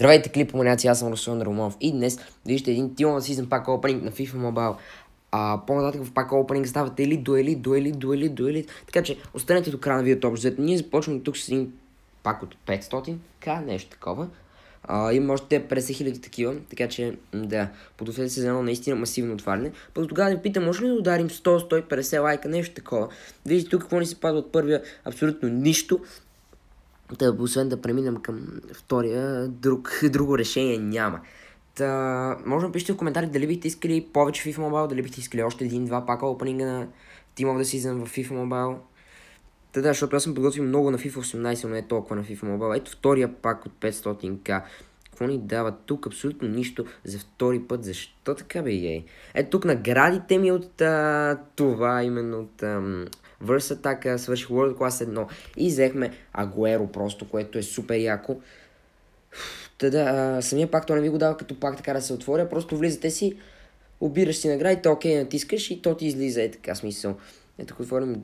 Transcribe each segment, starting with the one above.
Здравейте, клипоманяци, аз съм Руслан Румов и днес вижте един Тилан Season пак опенинг на FIFA Mobile. А по-нататък в пак опенинг ставате или дуели, дуели, дуели, дуели. Така че останете до края на видеото общо. Ние започваме тук с един пак от 500, ка нещо такова. А, има още 50 хиляди такива, така че да, подгответе се за едно наистина масивно отваряне. Пък тогава ви питам, може ли да ударим 100-150 лайка, нещо такова. Вижте тук какво ни се пада от първия, абсолютно нищо. Та, освен да преминем към втория, друг, друго решение няма. Та, може да пишете в коментарите дали бихте искали повече FIFA Mobile, дали бихте искали още един-два пака опенинга на Team of the Season в FIFA Mobile. Та да, защото аз съм подготвил много на FIFA 18, но не толкова на FIFA Mobile. Ето втория пак от 500к. Какво ни дава тук? Абсолютно нищо за втори път. Защо така бе, ей? Ето тук наградите ми от а, това, именно от а, Върса така, свърши World Class 1 и взехме Агуеро просто, което е супер яко. Та самия пак то не ви го дава като пак така да се отворя, просто влизате си, обираш си наградите, окей, натискаш и то ти излиза, е така смисъл. Ето тук отворим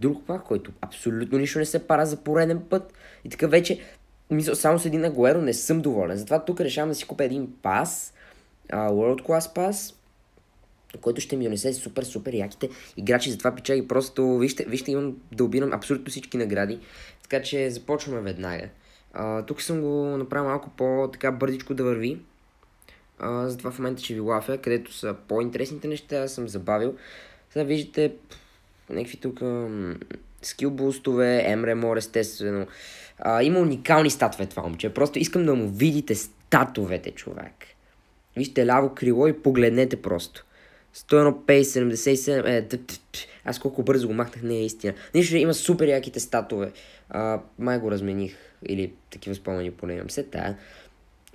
друг пак, който абсолютно нищо не се пара за пореден път. И така вече, мисъл, само с един Агуеро не съм доволен. Затова тук решавам да си купя един пас, World Class пас, който ще ми донесе супер, супер яките играчи. за това пича и просто, вижте, вижте, имам да обирам абсолютно всички награди. Така че започваме веднага. А, тук съм го направил малко по-така бързичко да върви. А, затова в момента ще ви лафя, където са по-интересните неща, аз съм забавил. Сега виждате някакви тук скил бустове, Емремор естествено. А, има уникални статове това момче. Просто искам да му видите статовете, човек. Вижте ляво крило и погледнете просто. 101,577. Е, аз колко бързо го махнах, не е истина. Нищо, има супер яките статове. А, май го размених. Или такива спомени поне имам. Все тая.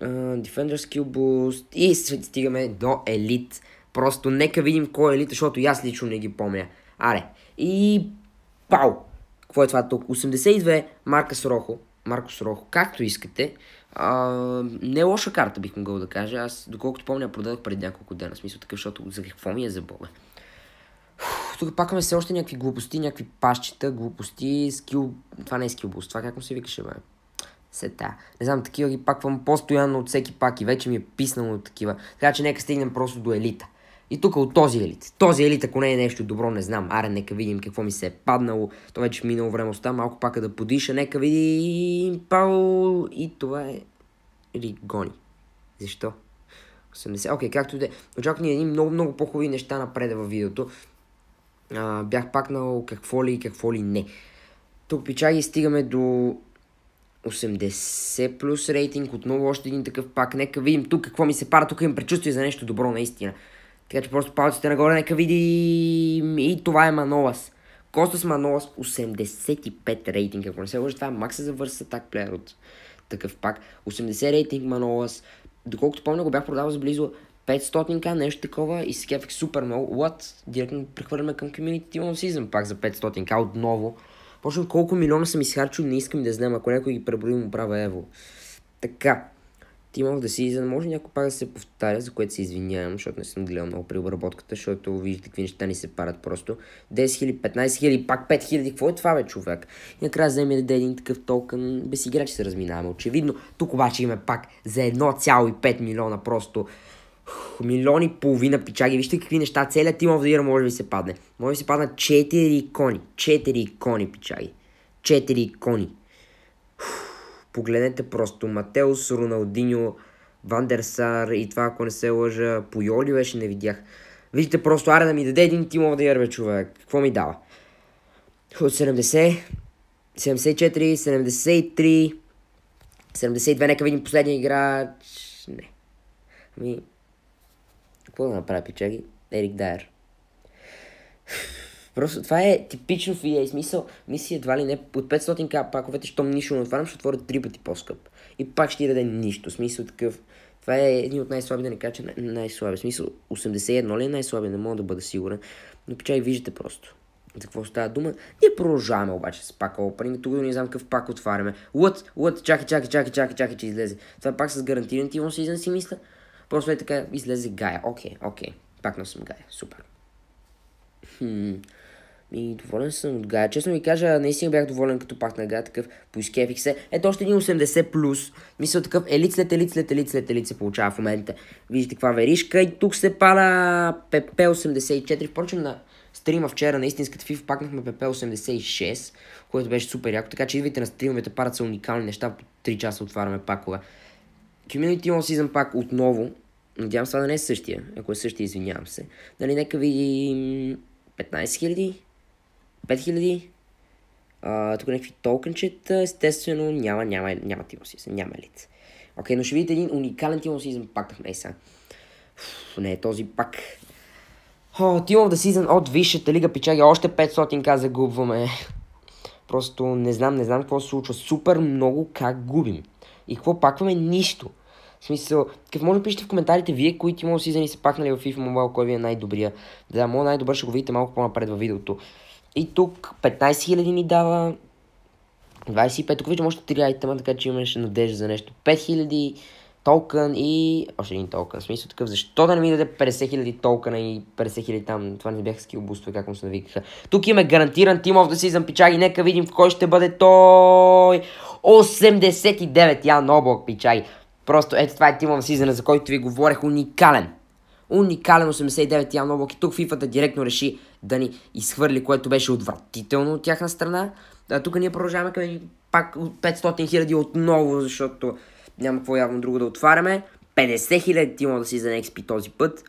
Defender Skill Boost. И стигаме до елит. Просто нека видим кой е елит, защото аз лично не ги помня. Аре. И... Пау! Какво е това тук? 82 Марка Срохо. Марко Срохо. Както искате. А, не е лоша карта, бих могъл да кажа. Аз, доколкото помня, продадох преди няколко дена. смисъл такъв, защото за какво ми е за Бога? Тук пакаме все още някакви глупости, някакви пащита, глупости, скил... Това не е буст, това как му се викаше, бе? Сета. Не знам, такива ги паквам постоянно от всеки пак и вече ми е писнало от такива. Така че нека стигнем просто до елита. И тук от този елит. Този елит, ако не е нещо добро, не знам. Аре, нека видим какво ми се е паднало. То вече минало време остава малко пак е да подиша. Нека видим Пау. И това е Ригони. Защо? 80. Окей, okay, както да е. Очаквам ни едни много-много по-хубави неща напреда във видеото. А, бях пакнал какво ли и какво ли не. Тук пичаги стигаме до 80 плюс рейтинг. Отново още един такъв пак. Нека видим тук какво ми се пара. Тук им предчувствие за нещо добро наистина. Така че просто палците нагоре, нека видим. И това е Манолас. Костас Манолас 85 рейтинг, ако не се лъжи, това е макса за върса так плеер от такъв пак. 80 рейтинг Манолас. Доколкото помня, го бях продавал за близо 500к, нещо такова и се кефих супер много. What? Директно прехвърляме към Community Team of Season пак за 500к отново. Почвам колко милиона съм изхарчил, не искам да знам, ако някой ги преброим, му права ево. Така, Team of the Season, може някой пак да се повтаря, за което се извинявам, защото не съм гледал много при обработката, защото виждате какви неща ни се парат просто. 10 000, 15 000, пак 5 000, какво е това бе човек? И накрая вземе да даде един такъв токен, без играч се разминаваме, очевидно. Тук обаче има пак за 1,5 милиона просто милиони и половина пичаги. Вижте какви неща. Целият Team of the Year може би се падне. Може би се паднат 4 икони. 4 икони, пичаги. 4 икони. Погледнете просто Матеус, Роналдиньо, Вандерсар и това, ако не се лъжа, Пойоли беше, не видях. Вижте просто, аре да ми даде един тимов да ярве човек. Какво ми дава? От 70, 74, 73, 72, нека видим последния играч. Не. Ами, какво да направи, пичаги? Ерик Дайер. Просто това е типично в EA. Смисъл, мисля, едва ли не от 500к паковете, щом нищо не отварям, ще отворя три пъти по-скъп. И пак ще ти даде нищо. Смисъл такъв. Това е един от най-слаби, да не кажа, че най-слаби. Смисъл, 81 ли е най-слаби, не мога да бъда сигурен. Но печай, виждате просто. За какво става дума? Ние продължаваме обаче с пак опенинг. Тук не знам какъв пак отваряме. Лът, лът, чакай, чакай, чакай, чакай, чакай, че излезе. Това пак с гарантиран тивон сезон си мисля. Просто е така, излезе Гая. Окей, okay, окей. Okay. Пак носим Гая. Супер. Хм. И доволен съм от гая. Честно ви кажа, наистина бях доволен като пак на гая, такъв поискефих се. Ето още един 80+, плюс. мисля такъв елит след елит след елит след елит се получава в момента. Виждате каква веришка и тук се пада ПП-84. Впрочем на стрима вчера на истинската FIFA пакнахме ПП-86, което беше супер яко. Така че идвайте на стримовете, парат са уникални неща, по 3 часа отваряме пакове. Community on Season пак отново. Надявам се това да не е същия. Ако е същия, извинявам се. Нали, нека видим 15 000 5000. А, тук някакви толкенчета. Естествено, няма, няма, няма Тимон няма елит. Окей, okay, но ще видите един уникален Тимон Сизън пак на Нейса. Не, е този пак. О, oh, да of от Висшата лига печаги, Още 500к загубваме. Просто не знам, не знам какво се случва. Супер много как губим. И какво пакваме? Нищо. В смисъл, как може да пишете в коментарите вие, кои Team of и се са пакнали в FIFA Mobile, кой ви е най-добрия. Да, моят най-добър ще го видите малко по-напред във видеото. И тук 15 000 ни дава. 25, тук виждам още 3 айтема, така че имаше надежда за нещо. 5000 токен и още един токен. В смисъл такъв, защо да не ми даде 50 000 токена и 50 000 там? Това не бяха скил буствове, как му се навикаха. Тук имаме гарантиран Team of the Season, пичаги. Нека видим в кой ще бъде той. 89 Ян Облак, пичаги. Просто ето това е Team of the Season, за който ви говорех. Уникален уникален 89 явно облак И тук Фифата директно реши да ни изхвърли, което беше отвратително от тяхна страна. А тук ние продължаваме към пак 500 хиляди отново, защото няма какво явно друго да отваряме. 50 хиляди тима да си за XP този път.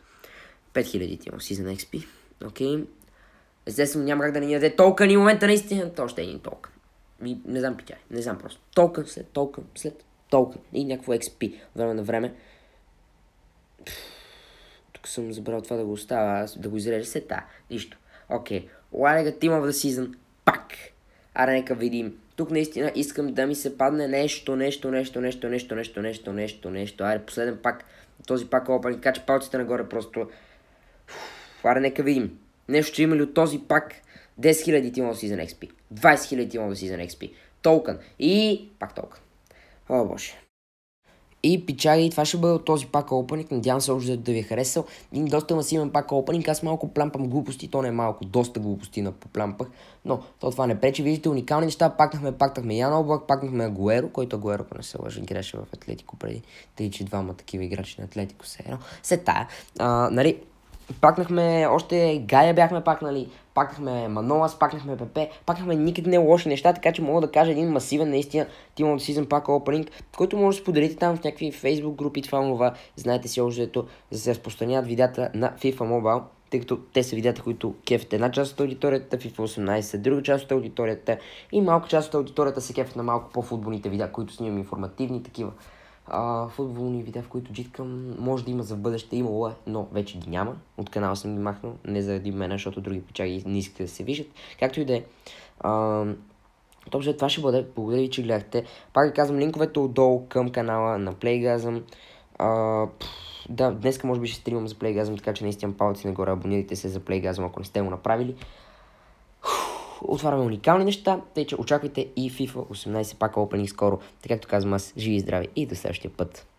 5 хиляди тима си за XP. Окей. Okay. Естествено няма как да ни яде толка ни момента наистина. То още е един толка. не знам пичай. Не знам просто. Толка след толка след толка. И някакво XP време на време. Пфф тук съм забрал това да го оставя, да го изрежа се та. Нищо. Окей. Okay. Ланега Team of the Season. Пак. Аре, нека видим. Тук наистина искам да ми се падне нещо, нещо, нещо, нещо, нещо, нещо, нещо, нещо, нещо. Аре, последен пак. Този пак опен. Кача палците нагоре просто. Аре, нека видим. Нещо ще има ли от този пак 10 000 Team of the Season XP. 20 000 Team of the Season XP. Толкън. И пак толкън. О, боже. И пичаги, това ще бъде от този пак опенинг. Надявам се още да ви е харесал. Един доста масивен пак опенинг. Аз малко плямпам глупости, то не е малко. Доста глупости на поплямпах. Но то това не пречи. Виждате уникални неща. Пакнахме, пактахме Яна Облак, пакнахме Агуеро, който Агуеро, ако не се лъжа, играше в Атлетико преди. Тъй, че двама такива играчи на Атлетико се едно. Се тая. А, нали, Пакнахме още Гая бяхме пакнали, пакнахме Манола, пакнахме ПП, пакнахме никъде не лоши неща, така че мога да кажа един масивен наистина Team of Season пак Opening, който може да споделите там в някакви Facebook групи, това мова, знаете си ето, за да се разпространяват видеята на FIFA Mobile тъй като те са видеята, които кефят една част от аудиторията, FIFA 18, друга част от аудиторията и малка част от аудиторията се кефят на малко по-футболните видеа, които снимам информативни такива а, футболни видеа, в които джиткам. Може да има за бъдеще, имало е, но вече ги няма. От канала съм ги махнал, не заради мен, защото други печаги не искат да се виждат. Както и да е. Добре, това ще бъде. Благодаря ви, че гледахте. Пак ви казвам, линковете отдолу към канала на PlayGasm. А, пфф, да, днеска може би ще стримам за PlayGasm, така че наистина палци нагоре, абонирайте се за PlayGasm, ако не сте го направили отваряме уникални неща, тъй че очаквайте и FIFA 18 пак опенинг скоро. Така както казвам аз, живи и здрави и до следващия път.